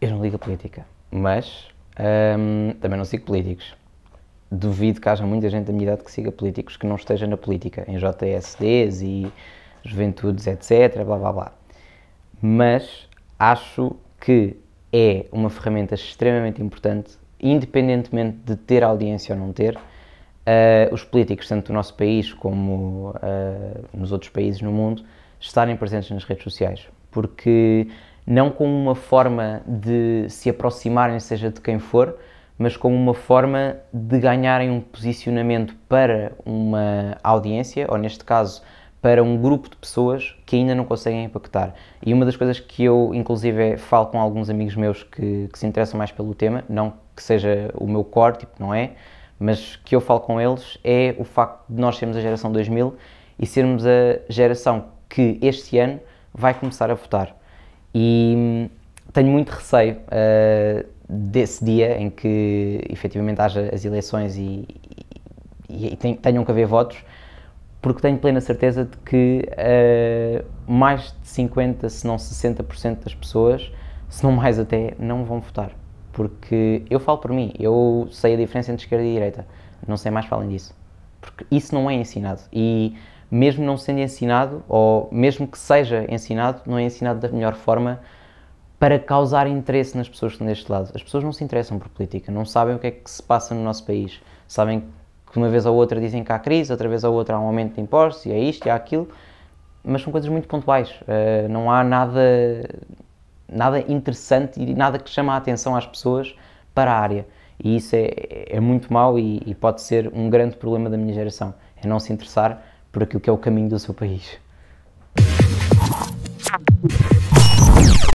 Eu não ligo a política, mas hum, também não sigo políticos. Duvido que haja muita gente da minha idade que siga políticos que não esteja na política, em JSDs e juventudes, etc. Blá blá blá. Mas acho que é uma ferramenta extremamente importante, independentemente de ter audiência ou não ter. Uh, os políticos, tanto do nosso país como uh, nos outros países no mundo, estarem presentes nas redes sociais, porque não como uma forma de se aproximarem, seja de quem for, mas como uma forma de ganharem um posicionamento para uma audiência, ou neste caso, para um grupo de pessoas que ainda não conseguem impactar. E uma das coisas que eu, inclusive, falo com alguns amigos meus que, que se interessam mais pelo tema, não que seja o meu core, tipo, não é, mas que eu falo com eles, é o facto de nós sermos a geração 2000 e sermos a geração que este ano vai começar a votar. E hum, tenho muito receio uh, desse dia em que efetivamente haja as eleições e, e, e tenham que haver votos, porque tenho plena certeza de que uh, mais de 50, se não 60% das pessoas, se não mais até, não vão votar. Porque eu falo por mim, eu sei a diferença entre esquerda e direita, não sei mais falem disso. Porque isso não é ensinado. E mesmo não sendo ensinado, ou mesmo que seja ensinado, não é ensinado da melhor forma para causar interesse nas pessoas que estão deste lado. As pessoas não se interessam por política, não sabem o que é que se passa no nosso país. Sabem que uma vez ou outra dizem que há crise, outra vez ou outra há um aumento de impostos, e é isto, e há é aquilo, mas são coisas muito pontuais. Uh, não há nada, nada interessante e nada que chame a atenção às pessoas para a área. E isso é, é muito mau e, e pode ser um grande problema da minha geração. É não se interessar por aquilo que é o caminho do seu país.